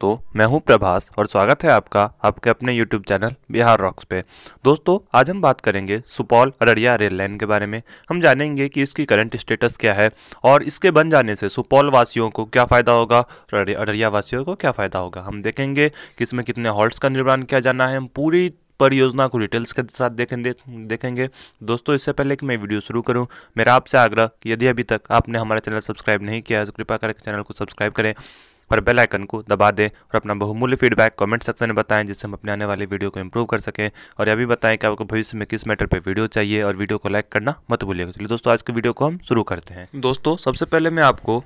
दोस्तों मैं हूं प्रभास और स्वागत है आपका आपके अपने YouTube चैनल बिहार रॉक्स पे दोस्तों आज हम बात करेंगे सुपौल अररिया रेल लाइन के बारे में हम जानेंगे कि इसकी करंट स्टेटस क्या है और इसके बन जाने से सुपौल वासियों को क्या फ़ायदा होगा अररिया वासियों को क्या फ़ायदा होगा हम देखेंगे कि इसमें कितने हॉल्ट का निर्माण किया जाना है हम पूरी परियोजना को डिटेल्स के साथ देखेंगे देखेंगे दोस्तों इससे पहले कि मैं वीडियो शुरू करूं मेरा आपसे आग्रह यदि अभी तक आपने हमारा चैनल सब्सक्राइब नहीं किया है तो कृपया करके चैनल को सब्सक्राइब करें और बेल आइकन को दबा दें और अपना बहुमूल्य फीडबैक कमेंट सेक्शन में बताएं जिससे हम अपने आने वाले वीडियो को इंप्रूव कर सकें और यह भी बताएं कि आपको भविष्य में किस मैटर पर वीडियो चाहिए और वीडियो को लाइक करना मत भूलिएगा चलिए दोस्तों आज के वीडियो को हम शुरू करते हैं दोस्तों सबसे पहले मैं आपको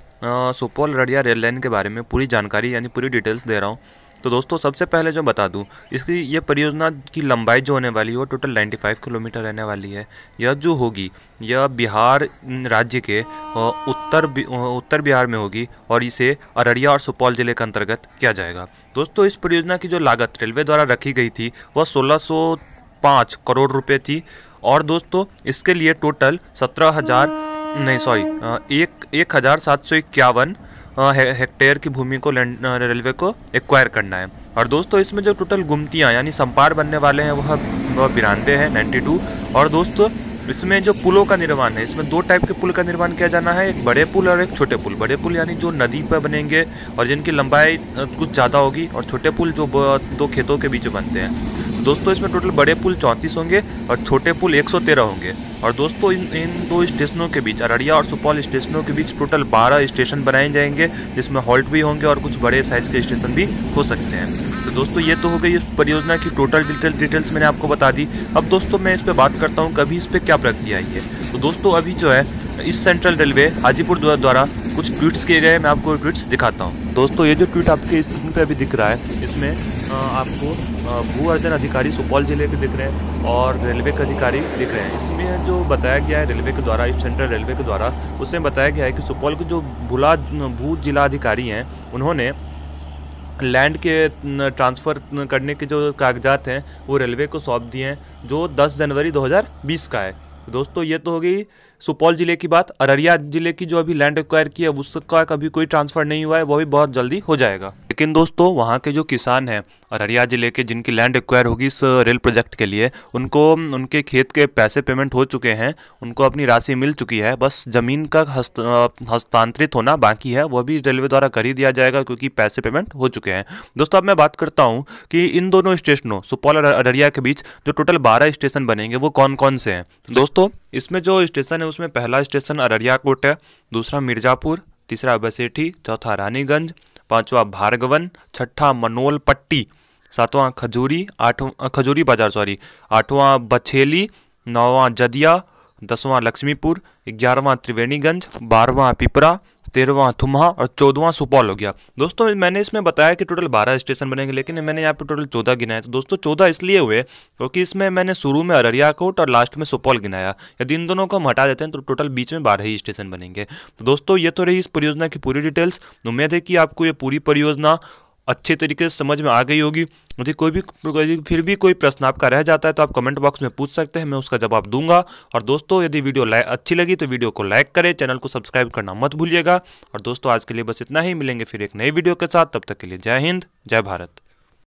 सुपौल रड़िया रेल लाइन के बारे में पूरी जानकारी यानी पूरी डिटेल्स दे रहा हूँ तो दोस्तों सबसे पहले जो बता दूं इसकी ये परियोजना की लंबाई जो होने वाली है वो टोटल 95 किलोमीटर रहने वाली है यह जो होगी यह बिहार राज्य के उत्तर उत्तर बिहार में होगी और इसे अररिया और सुपौल जिले के अंतर्गत किया जाएगा दोस्तों इस परियोजना की जो लागत रेलवे द्वारा रखी गई थी वह सोलह पाँच करोड़ रुपये थी और दोस्तों इसके लिए टोटल सत्रह हज़ार नहीं सॉरी एक एक हज़ार सात सौ इक्यावन हाँ, हेक्टेयर की भूमि को रेलवे को एक्वायर करना है और दोस्तों इसमें जो टोटल गुमतियाँ यानी संपार बनने वाले हैं वह वह बिरानवे है नाइन्टी टू और दोस्तों इसमें जो पुलों का निर्माण है इसमें दो टाइप के पुल का निर्माण किया जाना है एक बड़े पुल और एक छोटे पुल बड़े पुल यानी जो नदी पर बनेंगे और जिनकी लंबाई कुछ ज़्यादा होगी और छोटे पुल जो दो खेतों के बीच बनते हैं दोस्तों इसमें टोटल बड़े पुल चौंतीस होंगे और छोटे पुल 113 होंगे और दोस्तों इन इन दो स्टेशनों के बीच अररिया और सुपौल स्टेशनों के बीच टोटल 12 स्टेशन बनाए जाएंगे जिसमें हॉल्ट भी होंगे और कुछ बड़े साइज के स्टेशन भी हो सकते हैं तो दोस्तों ये तो हो गई इस परियोजना की टोटल डिटेल डिटेल्स मैंने आपको बता दी अब दोस्तों मैं इस पर बात करता हूँ कभी इस पर क्या प्रगति आई है तो दोस्तों अभी जो है इस सेंट्रल रेलवे हाजीपुर द्वारा कुछ ट्वीट्स किए गए मैं आपको ट्वीट्स दिखाता हूँ दोस्तों ये जो ट्वीट आपके स्क्रीन पर अभी दिख रहा है इसमें आपको भू अर्जन अधिकारी सुपौल ज़िले के दिख रहे हैं और रेलवे के अधिकारी दिख रहे हैं इसमें जो बताया गया है रेलवे के द्वारा सेंट्रल रेलवे के द्वारा उसमें बताया गया है कि सुपौल के जो भूला भू जिला अधिकारी हैं उन्होंने लैंड के ट्रांसफ़र करने के जो कागजात हैं वो रेलवे को सौंप दिए हैं जो 10 जनवरी 2020 का है दोस्तों ये तो हो गई सुपौल जिले की बात अररिया जिले की जो अभी लैंड एक्वायर की है उसका कभी कोई ट्रांसफर नहीं हुआ है वो भी बहुत जल्दी हो जाएगा लेकिन दोस्तों वहाँ के जो किसान हैं अररिया ज़िले के जिनकी लैंड एक्वायर होगी इस रेल प्रोजेक्ट के लिए उनको उनके खेत के पैसे पेमेंट हो चुके हैं उनको अपनी राशि मिल चुकी है बस ज़मीन का हस्त हस्तांतरित होना बाकी है वह भी रेलवे द्वारा कर ही दिया जाएगा क्योंकि पैसे पेमेंट हो चुके हैं दोस्तों अब मैं बात करता हूँ कि इन दोनों स्टेशनों सुपौल और अररिया के बीच जो टोटल बारह स्टेशन बनेंगे वो कौन कौन से हैं दोस्तों इसमें जो स्टेशन है उसमें पहला स्टेशन अररिया कोट है दूसरा मिर्ज़ापुर तीसरा बसेठी चौथा रानीगंज पांचवा भार्गवन छठा मनोल पट्टी सातवां खजूरी आठ खजूरी बाजार सॉरी आठवां बछेली नौवां जदिया दसवां लक्ष्मीपुर ग्यारहवां त्रिवेणीगंज बारहवां पिपरा तेरहवां थुमहा और चौदवा सुपौल हो गया दोस्तों मैंने इसमें बताया कि टोटल बारह स्टेशन बनेंगे लेकिन मैंने यहाँ पर टोटल चौदह गिनाया तो दोस्तों चौदह इसलिए हुए क्योंकि इसमें मैंने शुरू में अररिया कोट और लास्ट में सुपौल गिनाया यदि इन दोनों को हम हटा देते हैं तो टोटल बीच में बारह ही स्टेशन बनेंगे तो दोस्तों ये तो रही इस परियोजना की पूरी डिटेल्स उम्मीद है कि आपको ये पूरी परियोजना अच्छे तरीके से समझ में आ गई होगी यदि कोई भी फिर भी कोई प्रश्न आपका रह जाता है तो आप कमेंट बॉक्स में पूछ सकते हैं मैं उसका जवाब दूंगा और दोस्तों यदि वीडियो अच्छी लगी तो वीडियो को लाइक करें चैनल को सब्सक्राइब करना मत भूलिएगा और दोस्तों आज के लिए बस इतना ही मिलेंगे फिर एक नई वीडियो के साथ तब तक के लिए जय हिंद जय भारत